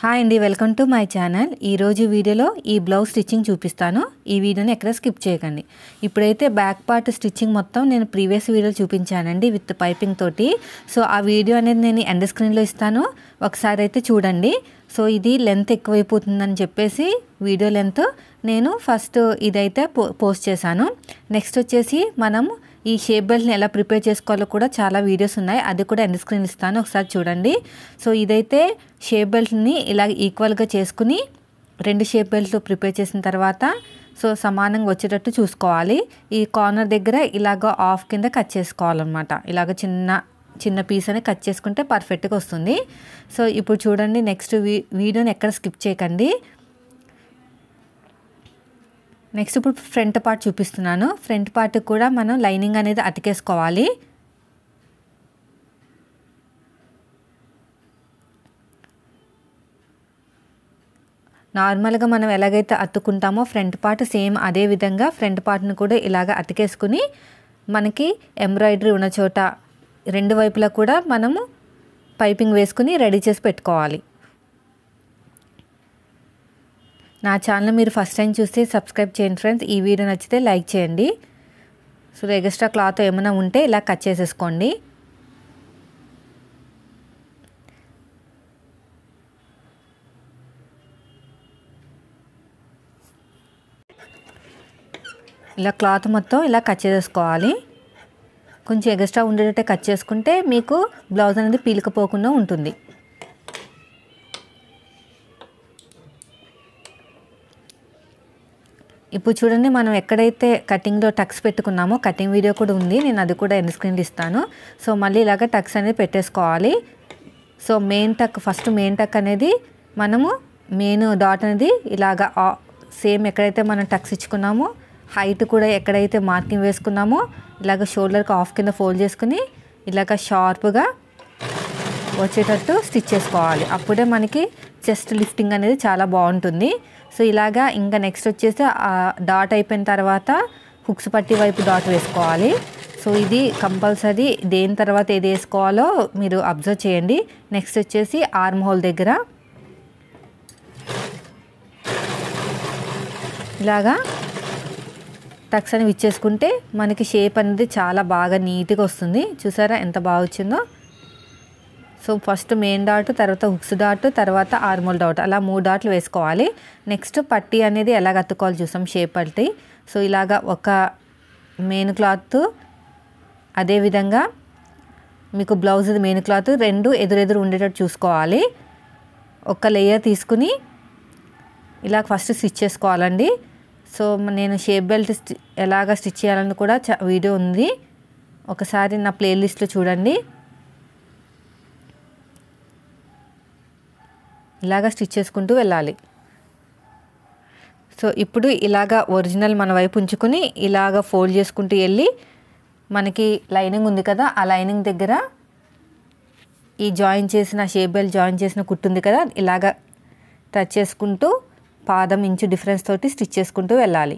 hi అండి welcome to my channel ఈరోజు వీడియోలో ఈ బ్లౌజ్ స్టిచ్చింగ్ చూపిస్తాను ఈ వీడియోని ఎక్కడ స్కిప్ చేయకండి ఇప్పుడైతే బ్యాక్ పార్ట్ స్టిచ్చింగ్ మొత్తం నేను ప్రీవియస్ వీడియో చూపించానండి విత్ పైపింగ్ తోటి సో ఆ వీడియో అనేది నేను ఎండ్ స్క్రీన్లో ఇస్తాను ఒకసారి అయితే చూడండి సో ఇది లెంత్ ఎక్కువైపోతుందని చెప్పేసి వీడియో లెంత్ నేను ఫస్ట్ ఇదైతే పోస్ట్ చేశాను నెక్స్ట్ వచ్చేసి మనం ఈ షేప్ బెల్ట్ని ఎలా ప్రిపేర్ చేసుకోవాలో కూడా చాలా వీడియోస్ ఉన్నాయి అది కూడా ఎండ్ స్క్రీన్ ఇస్తాను ఒకసారి చూడండి సో ఇదైతే షేప్ బెల్ట్ని ఇలా ఈక్వల్గా చేసుకుని రెండు షేప్ ప్రిపేర్ చేసిన తర్వాత సో సమానంగా వచ్చేటట్టు చూసుకోవాలి ఈ కార్నర్ దగ్గర ఇలాగ ఆఫ్ కింద కట్ చేసుకోవాలన్నమాట ఇలాగ చిన్న చిన్న పీస్ అని కట్ చేసుకుంటే పర్ఫెక్ట్గా వస్తుంది సో ఇప్పుడు చూడండి నెక్స్ట్ వీ వీడియోని ఎక్కడ స్కిప్ చేయకండి నెక్స్ట్ ఇప్పుడు ఫ్రంట్ పార్ట్ చూపిస్తున్నాను ఫ్రంట్ పార్ట్ కూడా మనం లైనింగ్ అనేది అతికేసుకోవాలి నార్మల్గా మనం ఎలాగైతే అత్తుకుంటామో ఫ్రంట్ పార్ట్ సేమ్ అదే విధంగా ఫ్రంట్ పార్ట్ను కూడా ఇలాగ అతికేసుకుని మనకి ఎంబ్రాయిడరీ ఉన్న చోట రెండు వైపులా కూడా మనము పైపింగ్ వేసుకుని రెడీ చేసి పెట్టుకోవాలి నా ఛానల్ మీరు ఫస్ట్ టైం చూస్తే సబ్స్క్రైబ్ చేయండి ఫ్రెండ్స్ ఈ వీడియో నచ్చితే లైక్ చేయండి సో ఎక్స్ట్రా క్లాత్ ఏమైనా ఉంటే ఇలా కట్ చేసేసుకోండి ఇలా క్లాత్ మొత్తం ఇలా కట్ చేసేసుకోవాలి కొంచెం ఎగస్ట్రా ఉండేటట్టే కట్ చేసుకుంటే మీకు బ్లౌజ్ అనేది పీలికపోకుండా ఉంటుంది ఇప్పుడు చూడండి మనం ఎక్కడైతే కటింగ్లో టక్స్ పెట్టుకున్నామో కటింగ్ వీడియో కూడా ఉంది నేను అది కూడా ఎన్ స్క్రీన్లు ఇస్తాను సో మళ్ళీ ఇలాగ టక్స్ అనేది పెట్టేసుకోవాలి so main tuck first main tuck అనేది మనము మెయిన్ డాట్ అనేది ఇలాగ సేమ్ ఎక్కడైతే మనం టక్స్ ఇచ్చుకున్నామో హైట్ కూడా ఎక్కడైతే మార్కింగ్ వేసుకున్నామో ఇలాగ షోల్డర్కి ఆఫ్ కింద ఫోల్డ్ చేసుకుని ఇలాగ షార్ప్గా వచ్చేటట్టు స్టిచ్ చేసుకోవాలి అప్పుడే మనకి చెస్ట్ లిఫ్టింగ్ అనేది చాలా బాగుంటుంది సో ఇలాగా ఇంకా నెక్స్ట్ వచ్చేసి డాట్ అయిపోయిన తర్వాత హుక్స్ పట్టి వైపు డాట్ వేసుకోవాలి సో ఇది కంపల్సరీ దేని తర్వాత ఏది వేసుకోవాలో మీరు అబ్జర్వ్ చేయండి నెక్స్ట్ వచ్చేసి ఆర్మ్ హోల్ దగ్గర ఇలాగా తక్షణం అని విచ్చేసుకుంటే మనకి షేప్ అనేది చాలా బాగా నీట్గా వస్తుంది చూసారా ఎంత బాగా వచ్చిందో సో ఫస్ట్ మెయిన్ డాట్ తర్వాత హుక్స్ డాట్ తర్వాత ఆర్మోల్ డాట్ అలా మూడు డాట్లు వేసుకోవాలి నెక్స్ట్ పట్టీ అనేది ఎలా కత్తుకోవాలి చూసాం షేప్ పట్టి సో ఇలాగ ఒక మెయిన్ క్లాత్ అదేవిధంగా మీకు బ్లౌజ్ మెయిన్ క్లాత్ రెండు ఎదురెదురు ఉండేటట్టు చూసుకోవాలి ఒక లేయర్ తీసుకుని ఇలా ఫస్ట్ స్టిచ్ చేసుకోవాలండి సో నేను షేప్ బెల్ట్ స్టిచ్ ఎలాగ స్టిచ్ చేయాలని కూడా వీడియో ఉంది ఒకసారి నా ప్లేలిస్ట్లో చూడండి ఇలాగా స్టిచ్ చేసుకుంటూ వెళ్ళాలి సో ఇప్పుడు ఇలాగా ఒరిజినల్ మన వైపు ఉంచుకుని ఇలాగ ఫోల్డ్ చేసుకుంటూ వెళ్ళి మనకి లైనింగ్ ఉంది కదా ఆ లైనింగ్ దగ్గర ఈ జాయిన్ చేసిన షేప్ బెల్ జాయిన్ చేసిన కుట్టు ఉంది కదా ఇలాగ టచ్ చేసుకుంటూ పాదం ఇంచు డిఫరెన్స్ తోటి స్టిచ్ చేసుకుంటూ వెళ్ళాలి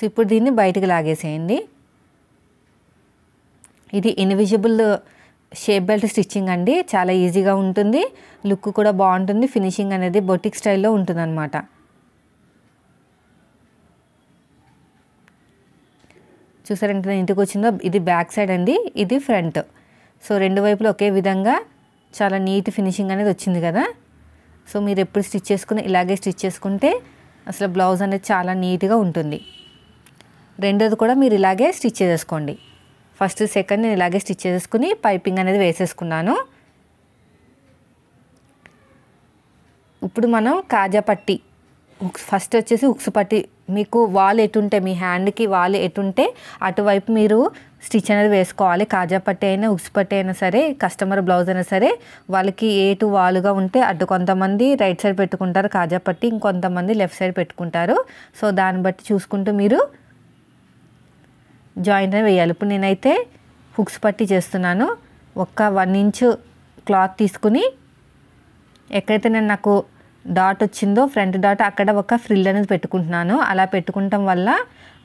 సో ఇప్పుడు దీన్ని బయటకు లాగేసేయండి ఇది ఇన్విజిబుల్ షేప్ బెల్ట్ స్టిచ్చింగ్ అండి చాలా ఈజీగా ఉంటుంది లుక్ కూడా బాగుంటుంది ఫినిషింగ్ అనేది బొటిక్ స్టైల్లో ఉంటుందన్నమాట చూసారంటే నేను ఇంటికి వచ్చిందో ఇది బ్యాక్ సైడ్ అండి ఇది ఫ్రంట్ సో రెండు వైపులు ఒకే విధంగా చాలా నీట్ ఫినిషింగ్ అనేది వచ్చింది కదా సో మీరు ఎప్పుడు స్టిచ్ చేసుకుని ఇలాగే స్టిచ్ చేసుకుంటే అసలు బ్లౌజ్ అనేది చాలా నీట్గా ఉంటుంది రెండోది కూడా మీరు ఇలాగే స్టిచ్ చేసేసుకోండి ఫస్ట్ సెకండ్ నేను ఇలాగే స్టిచ్ చేసేసుకుని పైపింగ్ అనేది వేసేసుకున్నాను ఇప్పుడు మనం కాజా పట్టి ఫస్ట్ వచ్చేసి ఉక్సు పట్టి మీకు వాల్ ఎటుంటే మీ హ్యాండ్కి వాల్ ఎటుంటే అటువైపు మీరు స్టిచ్ అనేది వేసుకోవాలి కాజా పట్టి అయినా ఉక్సు పట్టి అయినా సరే కస్టమర్ బ్లౌజ్ అయినా సరే వాళ్ళకి ఏటు వాలుగా ఉంటే అటు కొంతమంది రైట్ సైడ్ పెట్టుకుంటారు కాజా పట్టి ఇంకొంతమంది లెఫ్ట్ సైడ్ పెట్టుకుంటారు సో దాన్ని బట్టి చూసుకుంటూ మీరు జాయింట్ వేయాలి ఇప్పుడు నేనైతే హుక్స్ పట్టి చేస్తున్నాను ఒక్క వన్ ఇంచు క్లాత్ తీసుకుని ఎక్కడైతే నేను నాకు డాట్ వచ్చిందో ఫ్రంట్ డాట్ అక్కడ ఒక ఫ్రిల్ అనేది పెట్టుకుంటున్నాను అలా పెట్టుకుంటాం వల్ల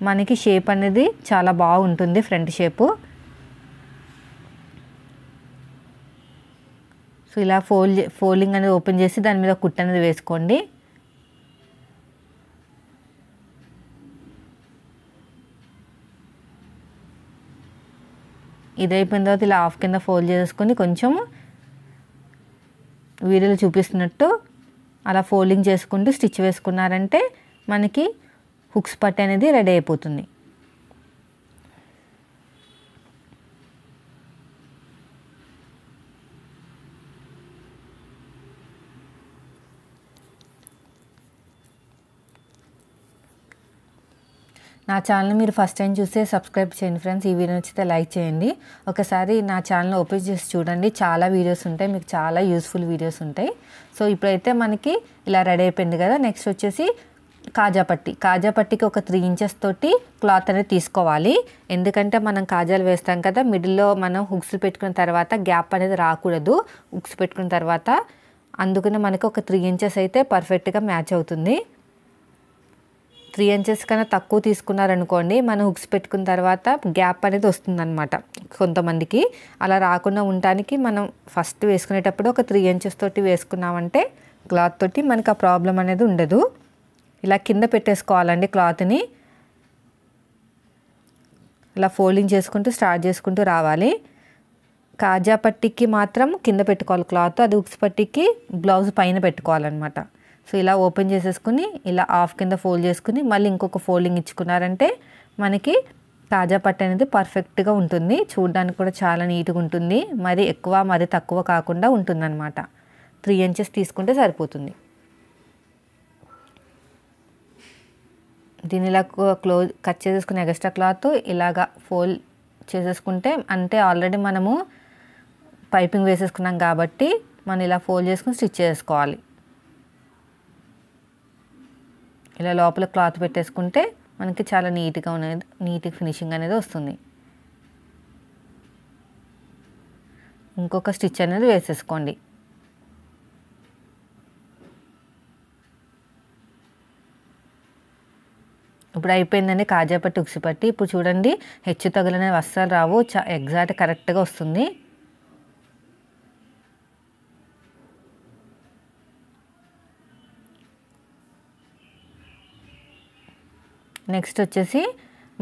మనకి షేప్ అనేది చాలా బాగుంటుంది ఫ్రంట్ షేపు సో ఇలా ఫోల్డ్ ఫోల్డింగ్ అనేది ఓపెన్ చేసి దాని మీద కుట్ అనేది వేసుకోండి ఇదైపోయిన తర్వాత ఇలా హాఫ్ కింద ఫోల్డ్ చేసుకొని కొంచెం వీడియోలో చూపిస్తున్నట్టు అలా ఫోల్డింగ్ చేసుకుంటూ స్టిచ్ వేసుకున్నారంటే మనకి హుక్స్ పట్టు అనేది రెడీ అయిపోతుంది నా ఛానల్ మీరు ఫస్ట్ టైం చూస్తే సబ్స్క్రైబ్ చేయండి ఫ్రెండ్స్ ఈ వీడియో నచ్చితే లైక్ చేయండి ఒకసారి నా ఛానల్ ఓపెన్ చేసి చూడండి చాలా వీడియోస్ ఉంటాయి మీకు చాలా యూస్ఫుల్ వీడియోస్ ఉంటాయి సో ఇప్పుడైతే మనకి ఇలా రెడీ అయిపోయింది కదా నెక్స్ట్ వచ్చేసి కాజా పట్టి కాజా పట్టికి ఒక త్రీ ఇంచెస్ తోటి క్లాత్ అనేది తీసుకోవాలి ఎందుకంటే మనం కాజాలు వేస్తాం కదా మిడిల్లో మనం హుక్స్ పెట్టుకున్న తర్వాత గ్యాప్ అనేది రాకూడదు హుక్స్ పెట్టుకున్న తర్వాత అందుకనే మనకి ఒక త్రీ ఇంచెస్ అయితే పర్ఫెక్ట్గా మ్యాచ్ అవుతుంది త్రీ ఇంచెస్ కన్నా తక్కువ తీసుకున్నారనుకోండి మనం హుక్స్ పెట్టుకున్న తర్వాత గ్యాప్ అనేది వస్తుందన్నమాట కొంతమందికి అలా రాకుండా ఉండటానికి మనం ఫస్ట్ వేసుకునేటప్పుడు ఒక త్రీ ఇంచెస్ తోటి వేసుకున్నామంటే క్లాత్ తోటి మనకు ఆ ప్రాబ్లం అనేది ఉండదు ఇలా కింద పెట్టేసుకోవాలండి క్లాత్ని ఇలా ఫోల్డింగ్ చేసుకుంటూ స్టార్ట్ చేసుకుంటూ రావాలి కాజా పట్టికి మాత్రం కింద పెట్టుకోవాలి క్లాత్ అది ఉక్స్ పట్టికి బ్లౌజ్ పైన పెట్టుకోవాలన్నమాట సో ఇలా ఓపెన్ చేసేసుకుని ఇలా ఆఫ్ కింద ఫోల్డ్ చేసుకుని మళ్ళీ ఇంకొక ఫోల్డింగ్ ఇచ్చుకున్నారంటే మనకి తాజా పట్టు అనేది పర్ఫెక్ట్గా ఉంటుంది చూడడానికి కూడా చాలా నీట్గా ఉంటుంది మరి ఎక్కువ మరి తక్కువ కాకుండా ఉంటుందన్నమాట త్రీ ఇంచెస్ తీసుకుంటే సరిపోతుంది దీని ఇలా క్లోజ్ కట్ చేసేసుకుని ఎగస్ట్రా క్లాత్ ఇలాగా ఫోల్డ్ చేసేసుకుంటే అంటే ఆల్రెడీ మనము పైపింగ్ వేసేసుకున్నాం కాబట్టి మనం ఇలా ఫోల్డ్ చేసుకుని స్టిచ్ చేసుకోవాలి ఇలా లోపల క్లాత్ పెట్టేసుకుంటే మనకి చాలా నీట్గా ఉన్నది నీట్ ఫినిషింగ్ అనేది వస్తుంది ఇంకొక స్టిచ్ అనేది వేసేసుకోండి ఇప్పుడు అయిపోయిందండి కాజాపట్టి ఉక్సిపట్టి ఇప్పుడు చూడండి హెచ్చు తగులనేవి వస్త్రాలు రావు చా ఎగ్జాక్ట్ కరెక్ట్గా వస్తుంది నెక్స్ట్ వచ్చేసి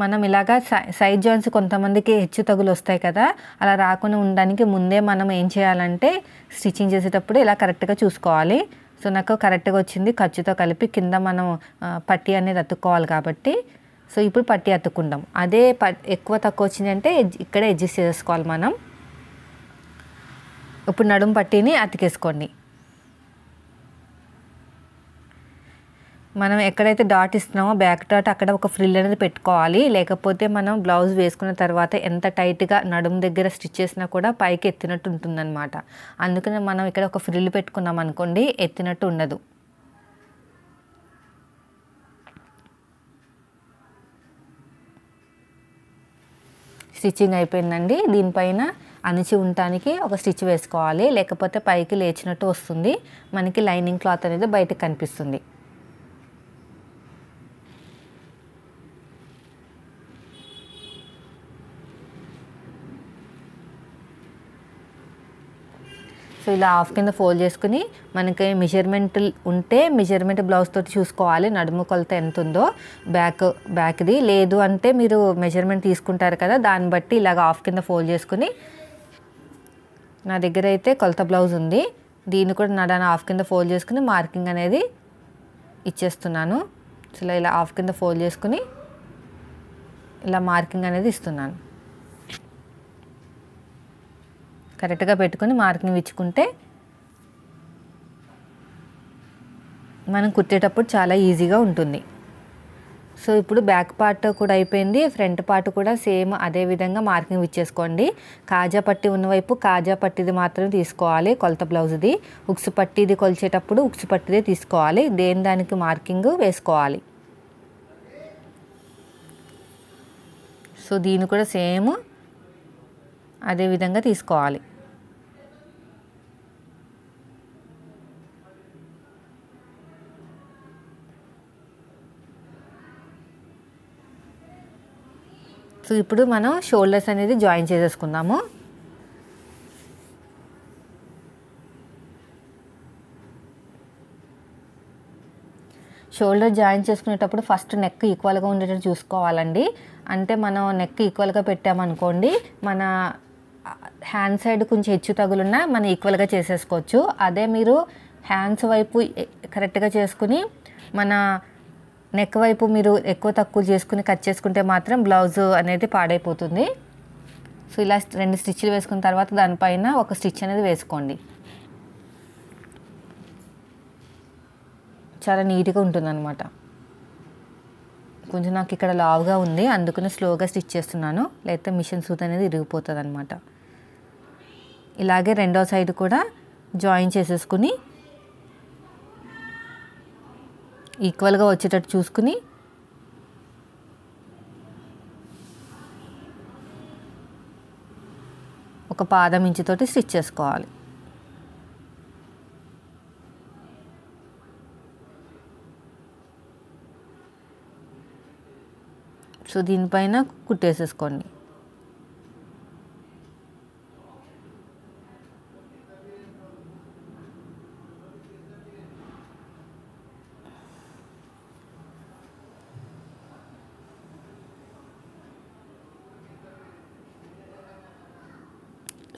మనం సై సైడ్ జాయింట్స్ కొంతమందికి హెచ్చు తగులు వస్తాయి కదా అలా రాకుండా ఉండడానికి ముందే మనం ఏం చేయాలంటే స్టిచ్చింగ్ చేసేటప్పుడు ఇలా కరెక్ట్గా చూసుకోవాలి సో నాకు కరెక్ట్గా వచ్చింది ఖర్చుతో కలిపి కింద మనం పట్టి అనేది అతుక్కోవాలి కాబట్టి సో ఇప్పుడు పట్టి అతుక్కుంటాం అదే ప ఎక్కువ తక్కువ వచ్చిందంటే ఇక్కడే అడ్జస్ట్ చేసుకోవాలి మనం ఇప్పుడు నడుము పట్టీని అతికేసుకోండి మనం ఎక్కడైతే డాట్ ఇస్తున్నామో బ్యాక్ డాట్ అక్కడ ఒక ఫ్రిల్ అనేది పెట్టుకోవాలి లేకపోతే మనం బ్లౌజ్ వేసుకున్న తర్వాత ఎంత టైట్గా నడుము దగ్గర స్టిచ్ చేసినా కూడా పైకి ఎత్తినట్టు ఉంటుందన్నమాట అందుకని మనం ఇక్కడ ఒక ఫ్రిల్ పెట్టుకున్నాం అనుకోండి ఎత్తినట్టు ఉండదు స్టిచ్చింగ్ అయిపోయిందండి దీనిపైన అణిచి ఉండటానికి ఒక స్టిచ్ వేసుకోవాలి లేకపోతే పైకి లేచినట్టు వస్తుంది మనకి లైనింగ్ క్లాత్ అనేది బయటకు కనిపిస్తుంది ఇలా హాఫ్ కింద ఫోల్డ్ చేసుకుని మనకి మెజర్మెంట్ ఉంటే మెజర్మెంట్ బ్లౌజ్ తోటి చూసుకోవాలి నడుము కొలత ఎంత ఉందో బ్యాక్ బ్యాక్ది లేదు అంటే మీరు మెజర్మెంట్ తీసుకుంటారు కదా దాన్ని బట్టి ఇలాగ హాఫ్ కింద ఫోల్డ్ చేసుకుని నా దగ్గర అయితే కొలత బ్లౌజ్ ఉంది దీన్ని కూడా నడాన హాఫ్ కింద ఫోల్డ్ చేసుకుని మార్కింగ్ అనేది ఇచ్చేస్తున్నాను ఇలా ఇలా హాఫ్ కింద ఫోల్డ్ చేసుకుని ఇలా మార్కింగ్ అనేది ఇస్తున్నాను కరెక్ట్గా పెట్టుకొని మార్కింగ్ ఇచ్చుకుంటే మనం కుట్టేటప్పుడు చాలా ఈజీగా ఉంటుంది సో ఇప్పుడు బ్యాక్ పార్ట్ కూడా అయిపోయింది ఫ్రంట్ పార్ట్ కూడా సేమ్ అదే విధంగా మార్కింగ్ ఇచ్చేసుకోండి కాజా పట్టి ఉన్నవైపు కాజా పట్టిది మాత్రం తీసుకోవాలి కొలత బ్లౌజ్ది ఉక్సు పట్టిది కొలిచేటప్పుడు ఉక్సు పట్టిదే తీసుకోవాలి దేని దానికి మార్కింగ్ వేసుకోవాలి సో దీన్ని కూడా సేమ్ అదే విధంగా తీసుకోవాలి సో ఇప్పుడు మనం షోల్డర్స్ అనేది జాయిన్ చేసేసుకుందాము షోల్డర్ జాయిన్ చేసుకునేటప్పుడు ఫస్ట్ నెక్ ఈక్వల్గా ఉండేటట్టు చూసుకోవాలండి అంటే మనం నెక్ ఈక్వల్గా పెట్టామనుకోండి మన హ్యాండ్ సైడ్ కొంచెం హెచ్చు తగులున్నా మనం ఈక్వల్గా చేసేసుకోవచ్చు అదే మీరు హ్యాండ్స్ వైపు కరెక్ట్గా చేసుకుని మన నెక్ వైపు మీరు ఎక్కువ తక్కువ చేసుకుని కట్ చేసుకుంటే మాత్రం బ్లౌజ్ అనేది పాడైపోతుంది సో ఇలా రెండు స్టిచ్లు వేసుకున్న తర్వాత దానిపైన ఒక స్టిచ్ అనేది వేసుకోండి చాలా నీట్గా ఉంటుంది అనమాట కొంచెం నాకు ఇక్కడ లావుగా ఉంది అందుకనే స్లోగా స్టిచ్ చేస్తున్నాను లేకపోతే మిషన్ సూత్ అనేది ఇరిగిపోతుంది అనమాట ఇలాగే రెండో సైడ్ కూడా జాయిన్ చేసేసుకుని ఈక్వల్గా వచ్చేటట్టు చూసుకుని ఒక పాదం ఇంచుతోటి స్టిచ్ చేసుకోవాలి సో దీనిపైన కుట్టేసేసుకోండి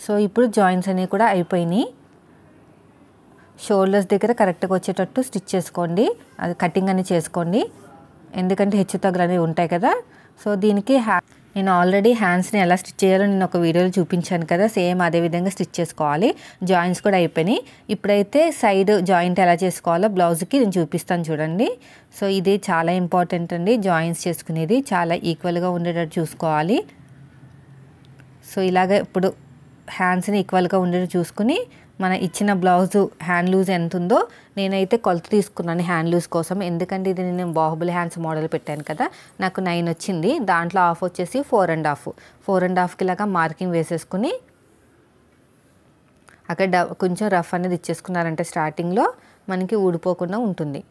సో ఇప్పుడు జాయింట్స్ అనేవి కూడా అయిపోయినాయి షోల్డర్స్ దగ్గర కరెక్ట్గా వచ్చేటట్టు స్టిచ్ చేసుకోండి అది కటింగ్ అనేది చేసుకోండి ఎందుకంటే హెచ్చు తగ్గులు అనేవి ఉంటాయి కదా సో దీనికి హ్యా నేను ఆల్రెడీ హ్యాండ్స్ని ఎలా స్టిచ్ చేయాలో నేను ఒక వీడియోలో చూపించాను కదా సేమ్ అదే విధంగా స్టిచ్ చేసుకోవాలి జాయింట్స్ కూడా అయిపోయినాయి ఇప్పుడైతే సైడ్ జాయింట్ ఎలా చేసుకోవాలో బ్లౌజ్కి నేను చూపిస్తాను చూడండి సో ఇది చాలా ఇంపార్టెంట్ అండి జాయింట్స్ చేసుకునేది చాలా ఈక్వల్గా ఉండేటట్టు చూసుకోవాలి సో ఇలాగ ఇప్పుడు హ్యాండ్స్ని ఈక్వల్గా ఉండేది చూసుకుని మన ఇచ్చిన బ్లౌజు హ్యాండ్ లూజ్ ఎంత ఉందో నేనైతే కొలత తీసుకున్నాను హ్యాండ్ లూజ్ కోసం ఎందుకంటే ఇది నేను బాహుబలి హ్యాండ్స్ మోడల్ పెట్టాను కదా నాకు నైన్ వచ్చింది దాంట్లో హాఫ్ వచ్చేసి four and half four and హాఫ్కి ఇలాగా మార్కింగ్ వేసేసుకుని అక్కడ కొంచెం రఫ్ అనేది ఇచ్చేసుకున్నారంటే స్టార్టింగ్లో మనకి ఊడిపోకుండా ఉంటుంది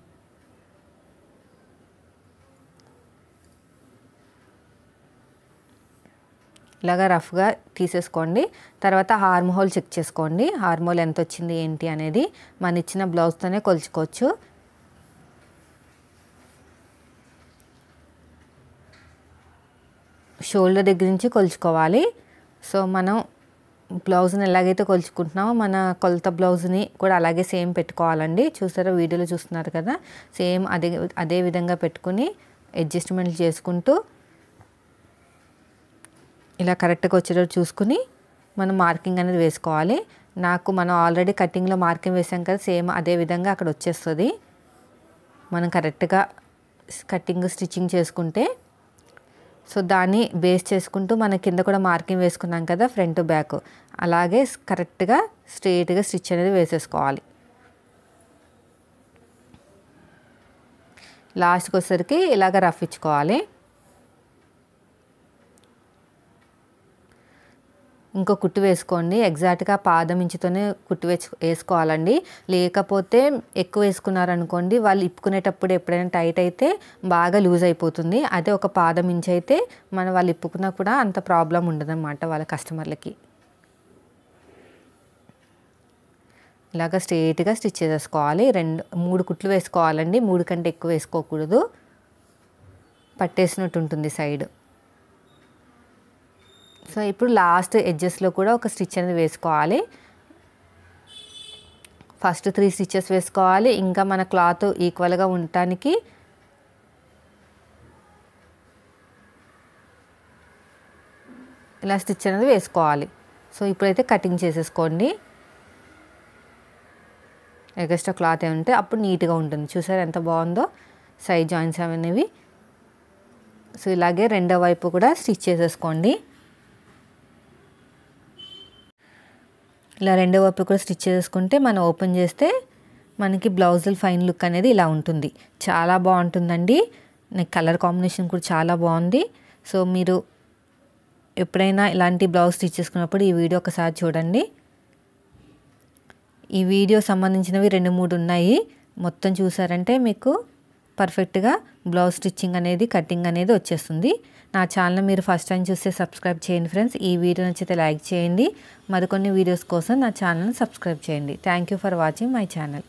ఇలాగా రఫ్గా తీసేసుకోండి తర్వాత హార్మ్ హోల్ చెక్ చేసుకోండి హార్మ్ హోల్ ఎంత వచ్చింది ఏంటి అనేది మన ఇచ్చిన బ్లౌజ్తోనే కొలుచుకోవచ్చు షోల్డర్ దగ్గర నుంచి కొలుచుకోవాలి సో మనం బ్లౌజ్ని ఎలాగైతే కొలుచుకుంటున్నామో మన కొలత బ్లౌజ్ని కూడా అలాగే సేమ్ పెట్టుకోవాలండి చూసారా వీడియోలో చూస్తున్నారు కదా సేమ్ అదే అదే విధంగా పెట్టుకుని అడ్జస్ట్మెంట్లు చేసుకుంటూ ఇలా కరెక్ట్గా వచ్చేటట్టు చూసుకుని మనం మార్కింగ్ అనేది వేసుకోవాలి నాకు మనం ఆల్రెడీ కటింగ్లో మార్కింగ్ వేసాం కదా సేమ్ అదే విధంగా అక్కడ వచ్చేస్తుంది మనం కరెక్ట్గా కటింగ్ స్టిచ్చింగ్ చేసుకుంటే సో దాన్ని బేస్ చేసుకుంటూ మనం కింద కూడా మార్కింగ్ వేసుకున్నాం కదా ఫ్రంట్ బ్యాక్ అలాగే కరెక్ట్గా స్ట్రెయిట్గా స్టిచ్ అనేది వేసేసుకోవాలి లాస్ట్కి వచ్చేసరికి ఇలాగ రఫ్ ఇచ్చుకోవాలి ఇంకో కుట్టు వేసుకోండి ఎగ్జాక్ట్గా పాదం ఇంచుతోనే కుట్టు వేసు వేసుకోవాలండి లేకపోతే ఎక్కువ వేసుకున్నారనుకోండి వాళ్ళు ఇప్పుకునేటప్పుడు ఎప్పుడైనా టైట్ అయితే బాగా లూజ్ అయిపోతుంది అదే ఒక పాదం ఇంచు అయితే మనం వాళ్ళు ఇప్పుకున్నా కూడా అంత ప్రాబ్లం ఉండదన్నమాట వాళ్ళ కస్టమర్లకి ఇలాగ స్ట్రేట్గా స్టిచ్ చేసేసుకోవాలి రెండు మూడు కుట్లు వేసుకోవాలండి మూడు కంటే ఎక్కువ వేసుకోకూడదు పట్టేసినట్టు ఉంటుంది సైడ్ సో ఇప్పుడు లాస్ట్ ఎడ్జెస్లో కూడా ఒక స్టిచ్ అనేది వేసుకోవాలి ఫస్ట్ త్రీ స్టిచ్చెస్ వేసుకోవాలి ఇంకా మన క్లాత్ ఈక్వల్గా ఉండటానికి ఇలా స్టిచ్ అనేది వేసుకోవాలి సో ఇప్పుడైతే కటింగ్ చేసేసుకోండి ఎగస్ట్రా క్లాత్ ఏమంటే అప్పుడు నీట్గా ఉంటుంది చూసారు ఎంత బాగుందో సైడ్ జాయింట్స్ అనేవి సో ఇలాగే రెండో వైపు కూడా స్టిచ్ చేసేసుకోండి ఇలా రెండో వైపు కూడా స్టిచ్ చేసుకుంటే మనం ఓపెన్ చేస్తే మనకి బ్లౌజులు ఫైన్ లుక్ అనేది ఇలా ఉంటుంది చాలా బాగుంటుందండి నాకు కలర్ కాంబినేషన్ కూడా చాలా బాగుంది సో మీరు ఎప్పుడైనా ఇలాంటి బ్లౌజ్ స్టిచ్ చేసుకున్నప్పుడు ఈ వీడియో ఒకసారి చూడండి ఈ వీడియో సంబంధించినవి రెండు మూడు ఉన్నాయి మొత్తం చూసారంటే మీకు పర్ఫెక్ట్గా బ్లౌజ్ స్టిచ్చింగ్ అనేది కటింగ్ అనేది వచ్చేస్తుంది నా ఛానల్ మీరు ఫస్ట్ టైం చూస్తే సబ్స్క్రైబ్ చేయండి ఫ్రెండ్స్ ఈ వీడియో నచ్చితే లైక్ చేయండి మరికొన్ని వీడియోస్ కోసం నా ఛానల్ని సబ్స్క్రైబ్ చేయండి thank for watching my channel